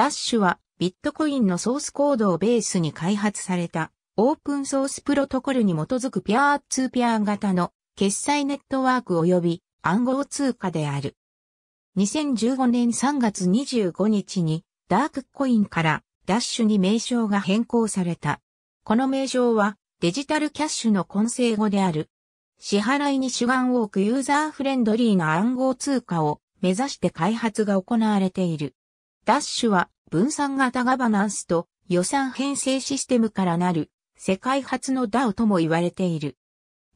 ダッシュはビットコインのソースコードをベースに開発されたオープンソースプロトコルに基づくピアーツーピアー型の決済ネットワーク及び暗号通貨である。2015年3月25日にダークコインからダッシュに名称が変更された。この名称はデジタルキャッシュの混成語である。支払いに主眼を置くユーザーフレンドリーな暗号通貨を目指して開発が行われている。ダッシュは分散型ガバナンスと予算編成システムからなる世界初の DAO とも言われている。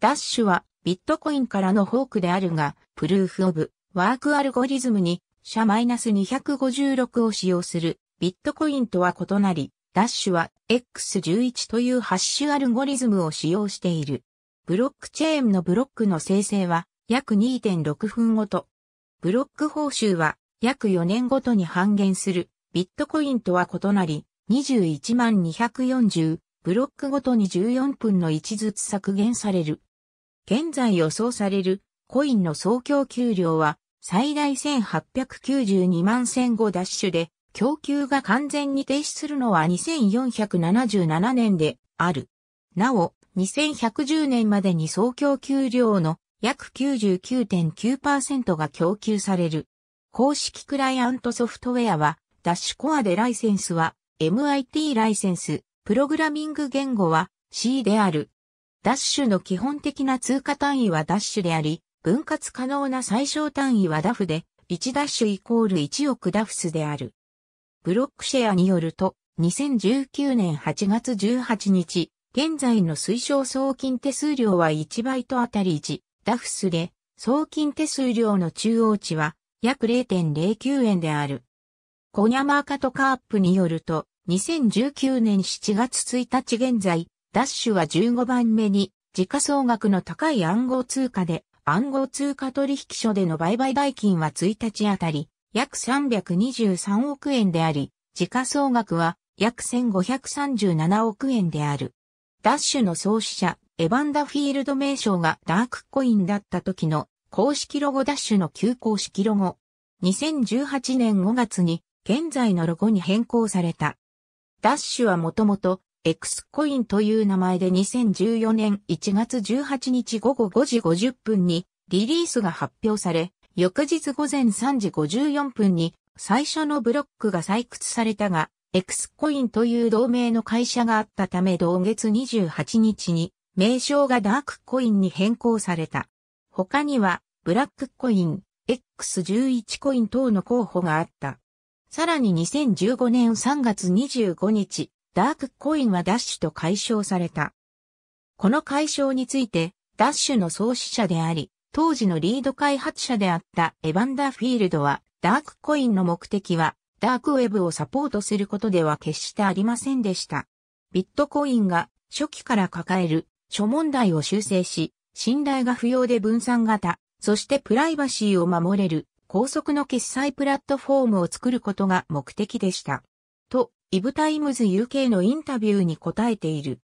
ダッシュはビットコインからのフォークであるが、プルーフオブワークアルゴリズムに社 -256 を使用するビットコインとは異なり、ダッシュは X11 というハッシュアルゴリズムを使用している。ブロックチェーンのブロックの生成は約2.6分ごと。ブロック報酬は約4年ごとに半減する、ビットコインとは異なり、21万240、ブロックごとに14分の1ずつ削減される。現在予想されるコインの総供給量は最大1892万1005ダッシュで、供給が完全に停止するのは2477年である。なお、2110年までに総供給量の約99.9%が供給される。公式クライアントソフトウェアは、ダッシュコアでライセンスは、MIT ライセンス、プログラミング言語は C である。ダッシュの基本的な通貨単位はダッシュであり、分割可能な最小単位はダフで、1ダッシュイコール1億ダフスである。ブロックシェアによると、2019年8月18日、現在の推奨送金手数料は1バイトあたり1ダフスで、送金手数料の中央値は約0.09円である。コニャマーカトカープによると、2019年7月1日現在、ダッシュは15番目に、時価総額の高い暗号通貨で、暗号通貨取引所での売買代金は1日あたり、約323億円であり、時価総額は約1537億円である。ダッシュの創始者、エヴァンダフィールド名称がダークコインだった時の公式ロゴダッシュの旧公式ロゴ。2018年5月に現在のロゴに変更された。ダッシュはもともと X コインという名前で2014年1月18日午後5時50分にリリースが発表され、翌日午前3時54分に最初のブロックが採掘されたが、X コインという同盟の会社があったため同月28日に名称がダークコインに変更された。他にはブラックコイン、X11 コイン等の候補があった。さらに2015年3月25日、ダークコインはダッシュと解消された。この解消について、ダッシュの創始者であり、当時のリード開発者であったエヴァンダーフィールドは、ダークコインの目的は、ダークウェブをサポートすることでは決してありませんでした。ビットコインが初期から抱える諸問題を修正し、信頼が不要で分散型、そしてプライバシーを守れる高速の決済プラットフォームを作ることが目的でした。と、イブタイムズ UK のインタビューに答えている。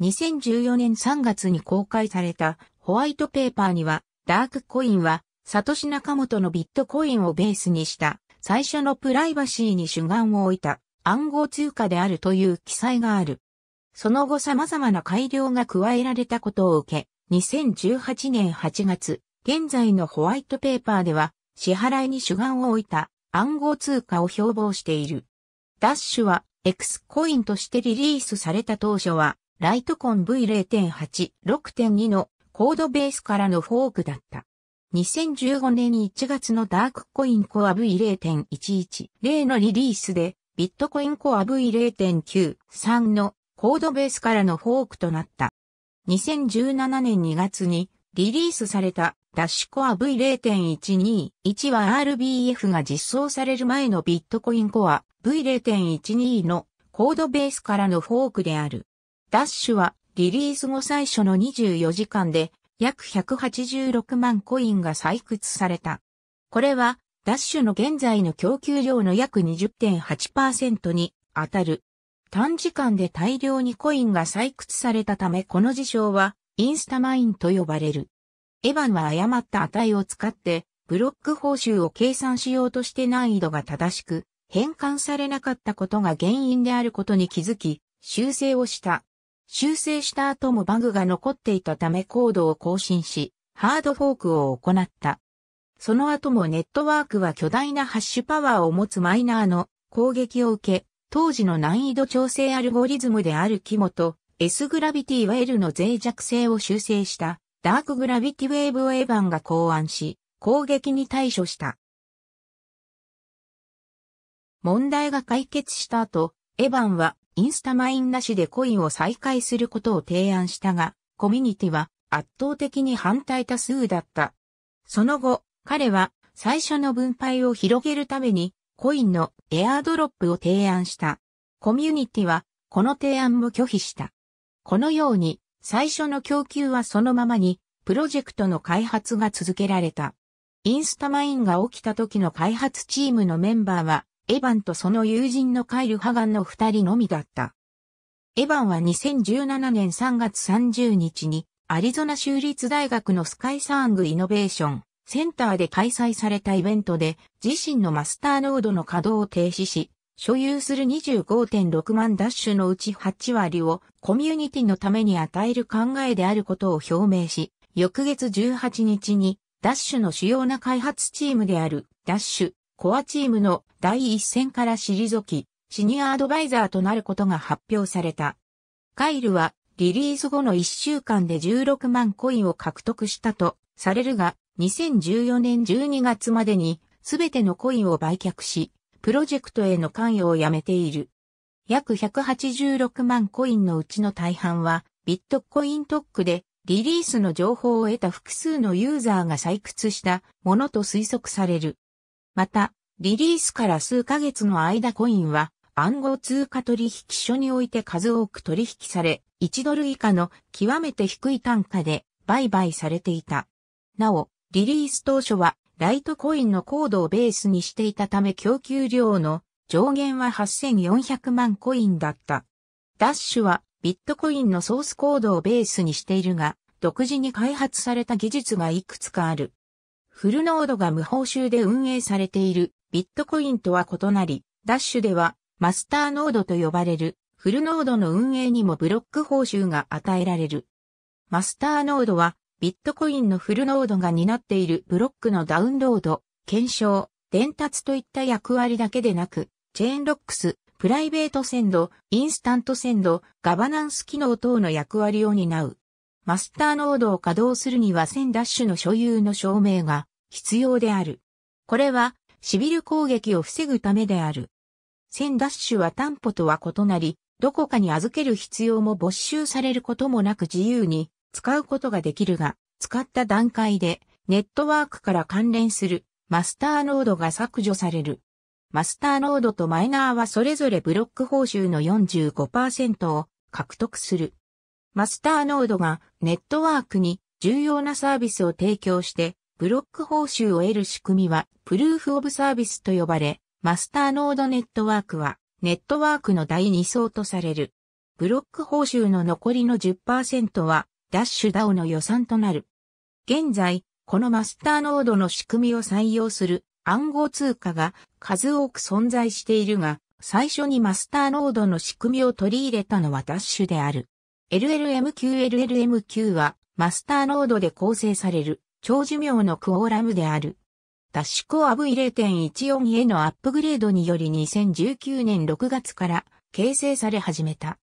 2014年3月に公開されたホワイトペーパーには、ダークコインは、サトシ仲本のビットコインをベースにした最初のプライバシーに主眼を置いた暗号通貨であるという記載がある。その後様々な改良が加えられたことを受け、2018年8月、現在のホワイトペーパーでは、支払いに主眼を置いた暗号通貨を標榜している。ダッシュは X コインとしてリリースされた当初は、ライトコン V0.8、6.2のコードベースからのフォークだった。2015年1月のダークコインコア V0.11、0のリリースで、ビットコインコア V0.9、3のコードベースからのフォークとなった。2017年2月にリリースされたダッシュコア V0.121 は RBF が実装される前のビットコインコア V0.12 のコードベースからのフォークである。ダッシュはリリース後最初の24時間で約186万コインが採掘された。これはダッシュの現在の供給量の約20.8%に当たる。短時間で大量にコインが採掘されたためこの事象はインスタマインと呼ばれる。エヴァンは誤った値を使って、ブロック報酬を計算しようとして難易度が正しく、変換されなかったことが原因であることに気づき、修正をした。修正した後もバグが残っていたためコードを更新し、ハードフォークを行った。その後もネットワークは巨大なハッシュパワーを持つマイナーの攻撃を受け、当時の難易度調整アルゴリズムであるキモと S グラビティは L の脆弱性を修正したダークグラビティウェーブをエヴァンが考案し、攻撃に対処した。問題が解決した後、エヴァンはインスタマインなしでコインを再開することを提案したが、コミュニティは圧倒的に反対多数だった。その後、彼は最初の分配を広げるためにコインのエアードロップを提案した。コミュニティはこの提案も拒否した。このように最初の供給はそのままに、プロジェクトの開発が続けられた。インスタマインが起きた時の開発チームのメンバーは、エヴァンとその友人のカイル・ハガンの二人のみだった。エヴァンは2017年3月30日に、アリゾナ州立大学のスカイサーングイノベーションセンターで開催されたイベントで、自身のマスターノードの稼働を停止し、所有する25.6万ダッシュのうち8割をコミュニティのために与える考えであることを表明し、翌月18日にダッシュの主要な開発チームであるダッシュコアチームの第一線から退き、シニアアドバイザーとなることが発表された。カイルはリリース後の1週間で16万コインを獲得したとされるが、2014年12月までにすべてのコインを売却し、プロジェクトへの関与をやめている。約186万コインのうちの大半は、ビットコイントックでリリースの情報を得た複数のユーザーが採掘したものと推測される。また、リリースから数ヶ月の間コインは暗号通貨取引所において数多く取引され、1ドル以下の極めて低い単価で売買されていた。なお、リリース当初はライトコインのコードをベースにしていたため供給量の上限は8400万コインだった。ダッシュはビットコインのソースコードをベースにしているが、独自に開発された技術がいくつかある。フルノードが無報酬で運営されているビットコインとは異なり、ダッシュではマスターノードと呼ばれるフルノードの運営にもブロック報酬が与えられる。マスターノードはビットコインのフルノードが担っているブロックのダウンロード、検証、伝達といった役割だけでなく、チェーンロックス、プライベートセンド、インスタントセンド、ガバナンス機能等の役割を担う。マスターノードを稼働するには1000ダッシュの所有の証明が必要である。これは、シビル攻撃を防ぐためである。1000ダッシュは担保とは異なり、どこかに預ける必要も没収されることもなく自由に使うことができるが、使った段階でネットワークから関連するマスターノードが削除される。マスターノードとマイナーはそれぞれブロック報酬の45%を獲得する。マスターノードがネットワークに重要なサービスを提供してブロック報酬を得る仕組みはプルーフオブサービスと呼ばれ、マスターノードネットワークはネットワークの第2層とされる。ブロック報酬の残りの10%はダッシュダオの予算となる。現在、このマスターノードの仕組みを採用する暗号通貨が数多く存在しているが、最初にマスターノードの仕組みを取り入れたのはダッシュである。LLMQLLMQ はマスターノードで構成される長寿命のクオーラムである。ダッシュコア V0.14 へのアップグレードにより2019年6月から形成され始めた。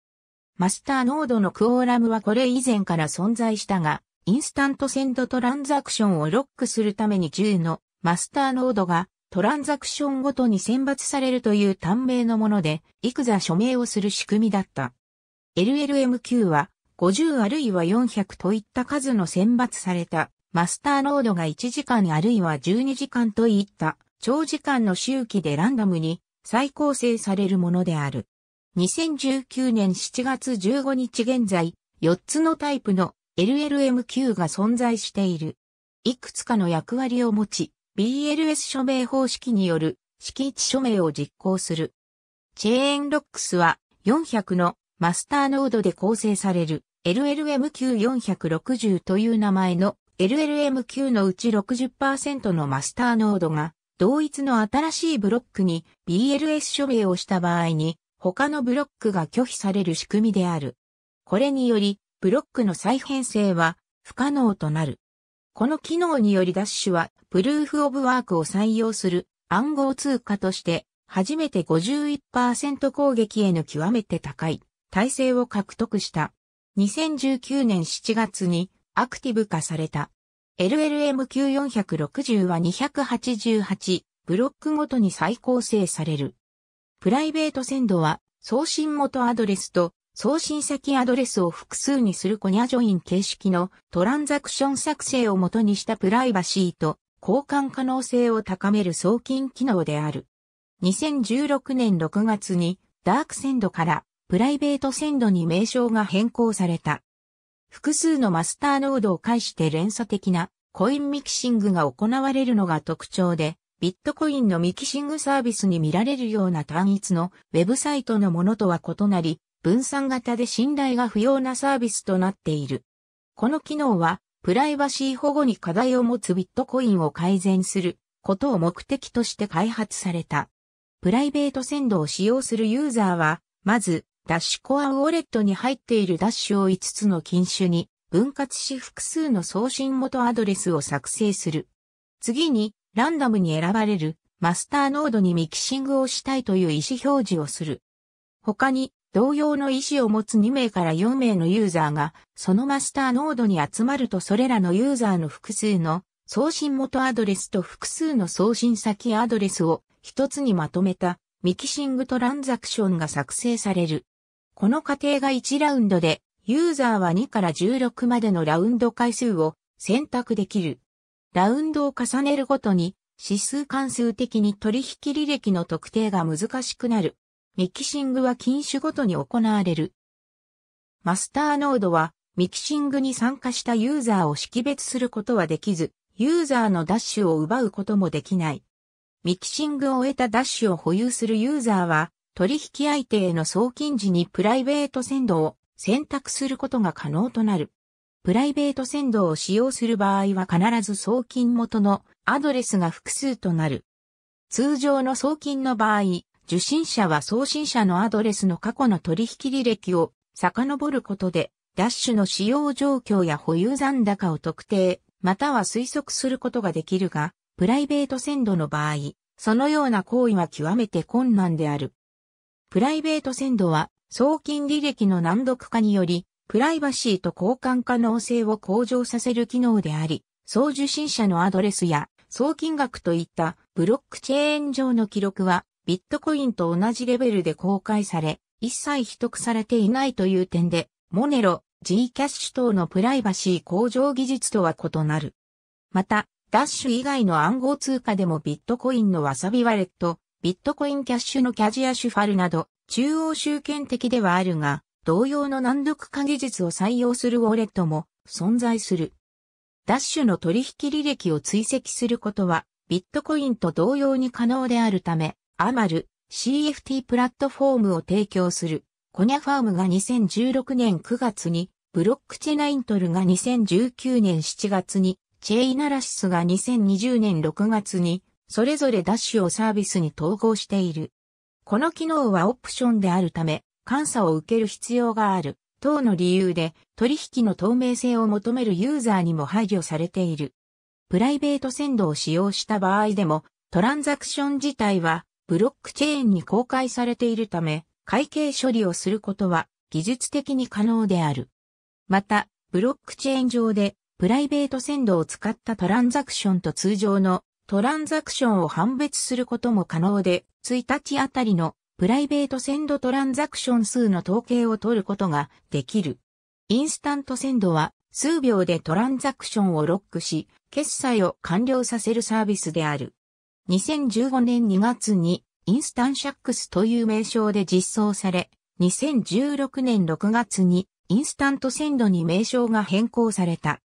マスターノードのクオーラムはこれ以前から存在したが、インスタントセンドトランザクションをロックするために10のマスターノードがトランザクションごとに選抜されるという短命のもので、いくざ署名をする仕組みだった。LLMQ は50あるいは400といった数の選抜されたマスターノードが1時間あるいは12時間といった長時間の周期でランダムに再構成されるものである。2019年7月15日現在、4つのタイプの LLMQ が存在している。いくつかの役割を持ち、BLS 署名方式による敷地署名を実行する。チェーンロックスは400のマスターノードで構成される LLMQ460 という名前の LLMQ のうち60%のマスターノードが同一の新しいブロックに BLS 署名をした場合に他のブロックが拒否される仕組みである。これにより、ブロックの再編成は不可能となる。この機能によりダッシュは、プルーフオブワークを採用する暗号通貨として、初めて51%攻撃への極めて高い体制を獲得した。2019年7月にアクティブ化された。LLMQ460 は288ブロックごとに再構成される。プライベートセンドは送信元アドレスと送信先アドレスを複数にするコニャジョイン形式のトランザクション作成をもとにしたプライバシーと交換可能性を高める送金機能である。2016年6月にダークセンドからプライベートセンドに名称が変更された。複数のマスターノードを介して連鎖的なコインミキシングが行われるのが特徴で、ビットコインのミキシングサービスに見られるような単一のウェブサイトのものとは異なり、分散型で信頼が不要なサービスとなっている。この機能は、プライバシー保護に課題を持つビットコインを改善することを目的として開発された。プライベート鮮度を使用するユーザーは、まず、ダッシュコアウォレットに入っているダッシュを5つの禁酒に分割し複数の送信元アドレスを作成する。次に、ランダムに選ばれるマスターノードにミキシングをしたいという意思表示をする。他に同様の意思を持つ2名から4名のユーザーがそのマスターノードに集まるとそれらのユーザーの複数の送信元アドレスと複数の送信先アドレスを一つにまとめたミキシングトランザクションが作成される。この過程が1ラウンドでユーザーは2から16までのラウンド回数を選択できる。ラウンドを重ねるごとに、指数関数的に取引履歴の特定が難しくなる。ミキシングは禁酒ごとに行われる。マスターノードは、ミキシングに参加したユーザーを識別することはできず、ユーザーのダッシュを奪うこともできない。ミキシングを終えたダッシュを保有するユーザーは、取引相手への送金時にプライベートセンドを選択することが可能となる。プライベート先導を使用する場合は必ず送金元のアドレスが複数となる。通常の送金の場合、受信者は送信者のアドレスの過去の取引履歴を遡ることで、ダッシュの使用状況や保有残高を特定、または推測することができるが、プライベート先導の場合、そのような行為は極めて困難である。プライベート先導は送金履歴の難読化によりプライバシーと交換可能性を向上させる機能であり、送受信者のアドレスや送金額といったブロックチェーン上の記録はビットコインと同じレベルで公開され、一切取得されていないという点で、モネロ、G キャッシュ等のプライバシー向上技術とは異なる。また、ダッシュ以外の暗号通貨でもビットコインのわさびワレット、ビットコインキャッシュのキャジアシュファルなど、中央集権的ではあるが、同様の難読化技術を採用するウォレットも存在する。ダッシュの取引履歴を追跡することは、ビットコインと同様に可能であるため、アマル CFT プラットフォームを提供する、コニャファームが2016年9月に、ブロックチェナイントルが2019年7月に、チェイナラシスが2020年6月に、それぞれダッシュをサービスに統合している。この機能はオプションであるため、監査を受ける必要がある、等の理由で取引の透明性を求めるユーザーにも配慮されている。プライベート鮮度を使用した場合でも、トランザクション自体はブロックチェーンに公開されているため、会計処理をすることは技術的に可能である。また、ブロックチェーン上でプライベート鮮度を使ったトランザクションと通常のトランザクションを判別することも可能で、1日あたりのプライベートセンドトランザクション数の統計を取ることができる。インスタントセンドは数秒でトランザクションをロックし、決済を完了させるサービスである。2015年2月にインスタンシャックスという名称で実装され、2016年6月にインスタントセンドに名称が変更された。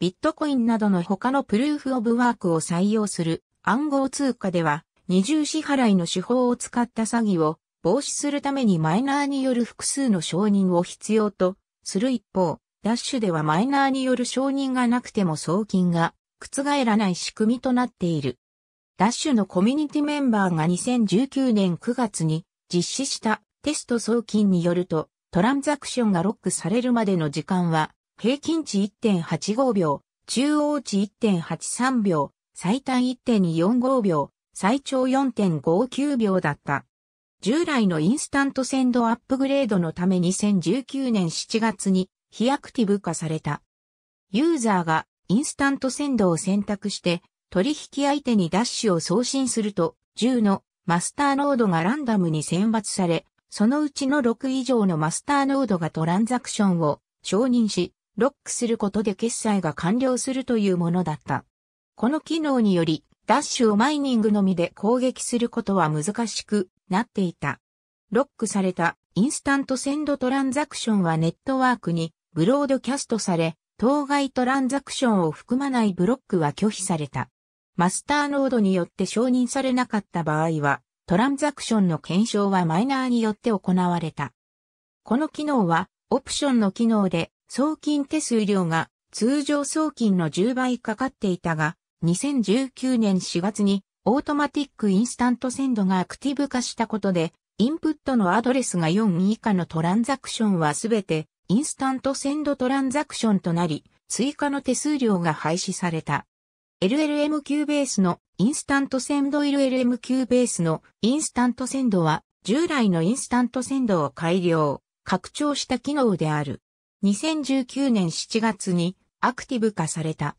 ビットコインなどの他のプルーフオブワークを採用する暗号通貨では二重支払いの手法を使った詐欺を防止するためにマイナーによる複数の承認を必要とする一方、ダッシュではマイナーによる承認がなくても送金が覆らない仕組みとなっている。ダッシュのコミュニティメンバーが2019年9月に実施したテスト送金によると、トランザクションがロックされるまでの時間は、平均値1.85秒、中央値1.83秒、最短1.45 2秒、最長4.59秒だった。従来のインスタント鮮度アップグレードのため2019年7月に非アクティブ化された。ユーザーがインスタント鮮度を選択して取引相手にダッシュを送信すると10のマスターノードがランダムに選抜され、そのうちの6以上のマスターノードがトランザクションを承認し、ロックすることで決済が完了するというものだった。この機能により、ダッシュをマイニングのみで攻撃することは難しくなっていた。ロックされたインスタントセンドトランザクションはネットワークにブロードキャストされ、当該トランザクションを含まないブロックは拒否された。マスターノードによって承認されなかった場合は、トランザクションの検証はマイナーによって行われた。この機能は、オプションの機能で、送金手数料が通常送金の10倍かかっていたが、2019年4月にオートマティックインスタントセンドがアクティブ化したことで、インプットのアドレスが4以下のトランザクションはすべてインスタントセンドトランザクションとなり、追加の手数料が廃止された。LLMQ ベースのインスタントセンド LLMQ ベースのインスタントセンドは従来のインスタントセンドを改良、拡張した機能である。2019年7月にアクティブ化された。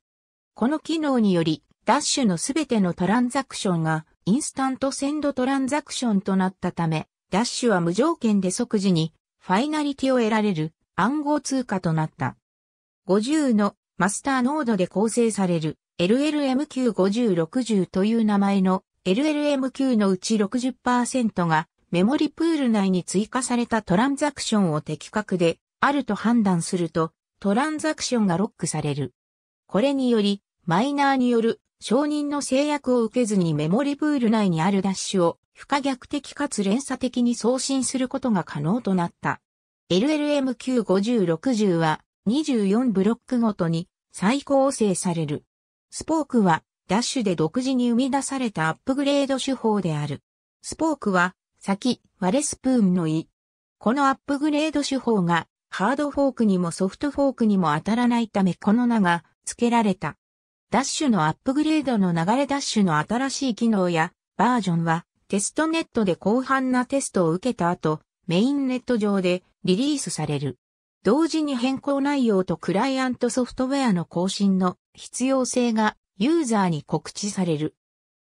この機能により、ダッシュのすべてのトランザクションがインスタントセンドトランザクションとなったため、ダッシュは無条件で即時にファイナリティを得られる暗号通貨となった。50のマスターノードで構成される LLMQ5060 という名前の LLMQ のうち60%がメモリプール内に追加されたトランザクションを的確であると判断するとトランザクションがロックされる。これによりマイナーによる承認の制約を受けずにメモリプール内にあるダッシュを不可逆的かつ連鎖的に送信することが可能となった。LLMQ5060 は24ブロックごとに再構成される。スポークはダッシュで独自に生み出されたアップグレード手法である。スポークは先割れスプーンの意。このアップグレード手法がハードフォークにもソフトフォークにも当たらないためこの名が付けられた。ダッシュのアップグレードの流れダッシュの新しい機能やバージョンはテストネットで広範なテストを受けた後メインネット上でリリースされる。同時に変更内容とクライアントソフトウェアの更新の必要性がユーザーに告知される。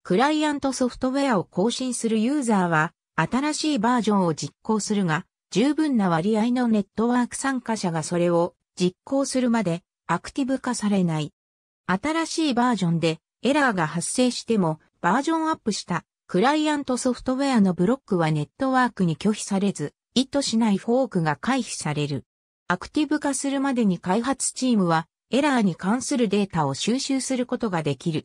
クライアントソフトウェアを更新するユーザーは新しいバージョンを実行するが十分な割合のネットワーク参加者がそれを実行するまでアクティブ化されない。新しいバージョンでエラーが発生してもバージョンアップしたクライアントソフトウェアのブロックはネットワークに拒否されず、意図しないフォークが回避される。アクティブ化するまでに開発チームはエラーに関するデータを収集することができる。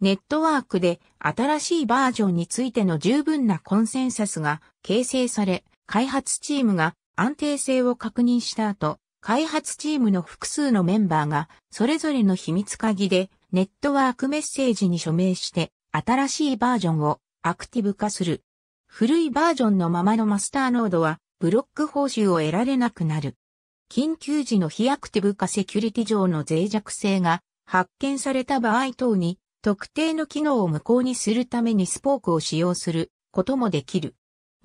ネットワークで新しいバージョンについての十分なコンセンサスが形成され、開発チームが安定性を確認した後、開発チームの複数のメンバーが、それぞれの秘密鍵で、ネットワークメッセージに署名して、新しいバージョンをアクティブ化する。古いバージョンのままのマスターノードは、ブロック報酬を得られなくなる。緊急時の非アクティブ化セキュリティ上の脆弱性が発見された場合等に、特定の機能を無効にするためにスポークを使用することもできる。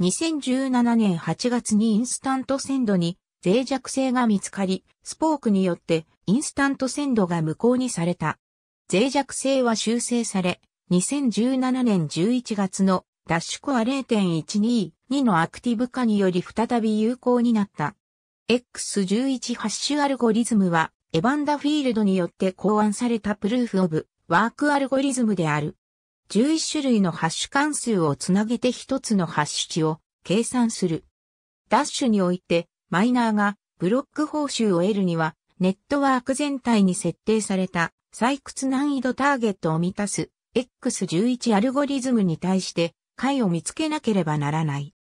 2017年8月にインスタント鮮度に脆弱性が見つかり、スポークによってインスタント鮮度が無効にされた。脆弱性は修正され、2017年11月のダッシュコア0.122のアクティブ化により再び有効になった。X11 ハッシュアルゴリズムは、エヴァンダフィールドによって考案されたプルーフオブワークアルゴリズムである。11種類のハッシュ関数をつなげて1つのハッシュ値を計算する。ダッシュにおいてマイナーがブロック報酬を得るには、ネットワーク全体に設定された採掘難易度ターゲットを満たす X11 アルゴリズムに対して解を見つけなければならない。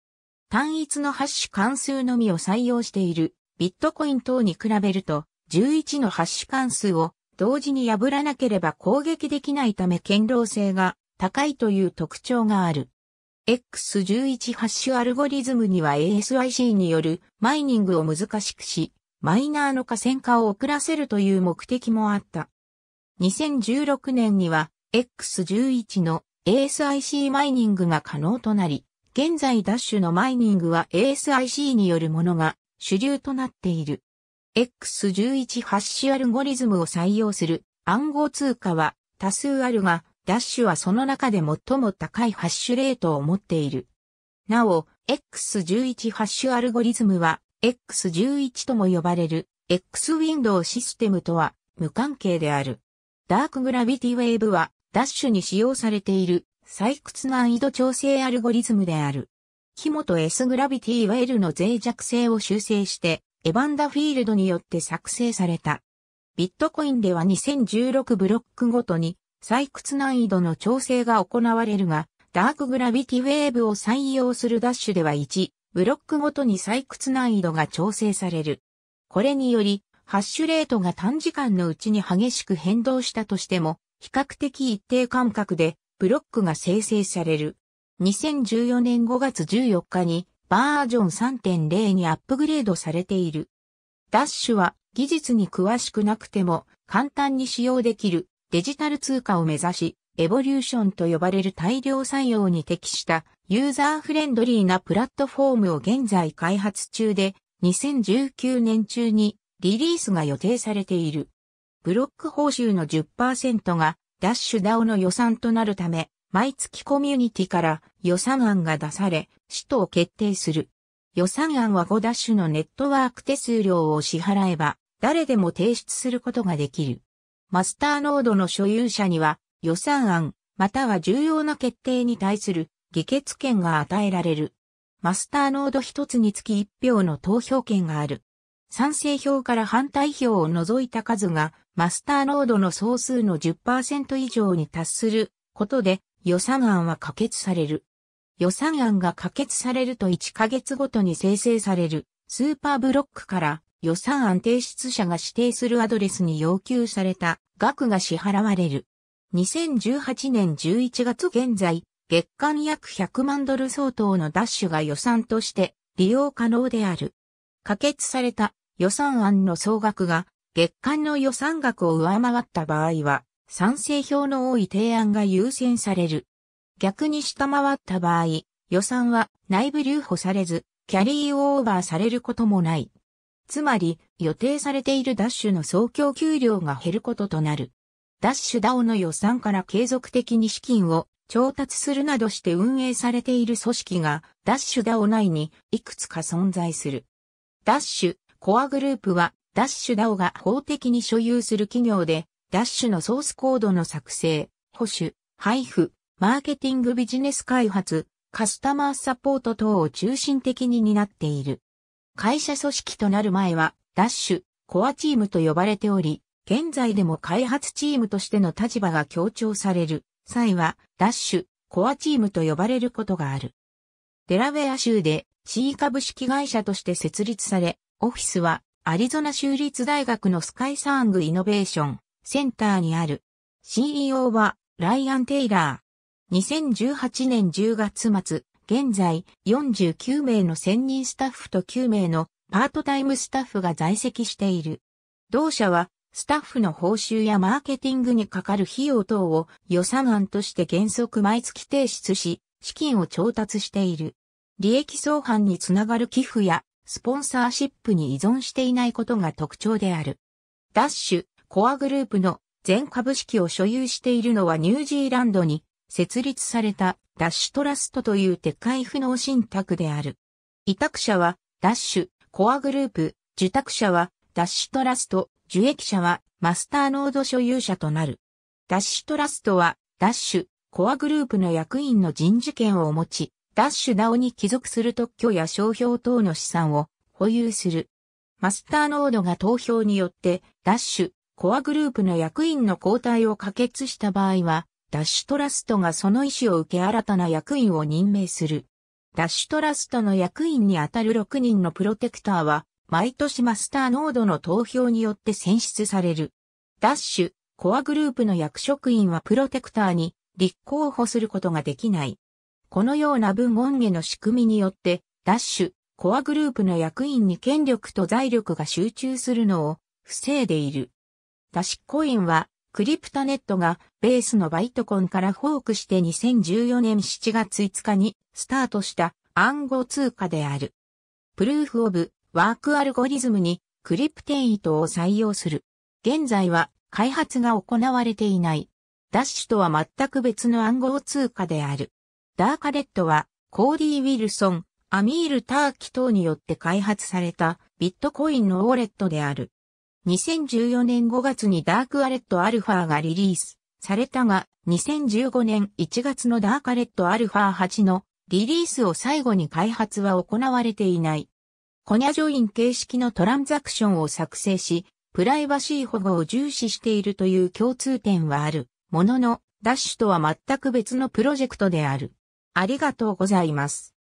単一のハッシュ関数のみを採用しているビットコイン等に比べると11のハッシュ関数を同時に破らなければ攻撃できないため堅牢性が高いという特徴がある。X11 ハッシュアルゴリズムには ASIC によるマイニングを難しくし、マイナーの下線化を遅らせるという目的もあった。2016年には X11 の ASIC マイニングが可能となり、現在ダッシュのマイニングは ASIC によるものが主流となっている。X11 ハッシュアルゴリズムを採用する暗号通貨は多数あるが、ダッシュはその中で最も高いハッシュレートを持っている。なお、X11 ハッシュアルゴリズムは、X11 とも呼ばれる、X ウィンドウシステムとは無関係である。ダークグラビティウェーブは、ダッシュに使用されている、採掘難易度調整アルゴリズムである。キモと S グラビティウェールの脆弱性を修正して、エヴァンダフィールドによって作成された。ビットコインでは2016ブロックごとに採掘難易度の調整が行われるが、ダークグラビティウェーブを採用するダッシュでは1、ブロックごとに採掘難易度が調整される。これにより、ハッシュレートが短時間のうちに激しく変動したとしても、比較的一定間隔でブロックが生成される。2014年5月14日にバージョン3.0にアップグレードされている。ダッシュは技術に詳しくなくても簡単に使用できるデジタル通貨を目指し、エボリューションと呼ばれる大量採用に適したユーザーフレンドリーなプラットフォームを現在開発中で、2019年中にリリースが予定されている。ブロック報酬の10%がダッシュダオの予算となるため、毎月コミュニティから予算案が出され、使途を決定する。予算案は5ダッシュのネットワーク手数料を支払えば、誰でも提出することができる。マスターノードの所有者には予算案または重要な決定に対する議決権が与えられる。マスターノード一つにつき一票の投票権がある。賛成票から反対票を除いた数がマスターノードの総数の10%以上に達することで予算案は可決される。予算案が可決されると1ヶ月ごとに生成されるスーパーブロックから予算案提出者が指定するアドレスに要求された額が支払われる。2018年11月現在、月間約100万ドル相当のダッシュが予算として利用可能である。可決された予算案の総額が月間の予算額を上回った場合は賛成票の多い提案が優先される。逆に下回った場合、予算は内部留保されず、キャリーオーバーされることもない。つまり、予定されているダッシュの総供給量が減ることとなる。ダッシュダオの予算から継続的に資金を調達するなどして運営されている組織がダッシュダオ内にいくつか存在する。ダッシュ、コアグループはダッシュダオが法的に所有する企業で、ダッシュのソースコードの作成、保守、配布、マーケティングビジネス開発、カスタマーサポート等を中心的に担っている。会社組織となる前は、ダッシュ、コアチームと呼ばれており、現在でも開発チームとしての立場が強調される際は、ダッシュ、コアチームと呼ばれることがある。デラウェア州で C 株式会社として設立され、オフィスはアリゾナ州立大学のスカイサーングイノベーションセンターにある。CEO はライアン・テイラー。2018年10月末、現在49名の専任スタッフと9名のパートタイムスタッフが在籍している。同社はスタッフの報酬やマーケティングにかかる費用等を予算案として原則毎月提出し、資金を調達している。利益相反につながる寄付やスポンサーシップに依存していないことが特徴である。ダッシュ、コアグループの全株式を所有しているのはニュージーランドに設立されたダッシュトラストという撤回不能信託である。委託者はダッシュ、コアグループ、受託者はダッシュトラスト、受益者はマスターノード所有者となる。ダッシュトラストはダッシュ、コアグループの役員の人事権を持ち、ダッシュダオに帰属する特許や商標等の資産を保有する。マスターノードが投票によって、ダッシュ、コアグループの役員の交代を可決した場合は、ダッシュトラストがその意思を受け新たな役員を任命する。ダッシュトラストの役員にあたる6人のプロテクターは、毎年マスターノードの投票によって選出される。ダッシュ、コアグループの役職員はプロテクターに立候補することができない。このような文言への仕組みによって、ダッシュ、コアグループの役員に権力と財力が集中するのを防いでいる。ダッシュコインはクリプタネットがベースのバイトコンからフォークして2014年7月5日にスタートした暗号通貨である。プルーフオブワークアルゴリズムにクリプテントを採用する。現在は開発が行われていない。ダッシュとは全く別の暗号通貨である。ダーカレットはコーディ・ウィルソン、アミール・ターキ等によって開発されたビットコインのウォレットである。2014年5月にダークアレットアルファがリリースされたが、2015年1月のダークアレットアルファ8のリリースを最後に開発は行われていない。コニャジョイン形式のトランザクションを作成し、プライバシー保護を重視しているという共通点はある。ものの、ダッシュとは全く別のプロジェクトである。ありがとうございます。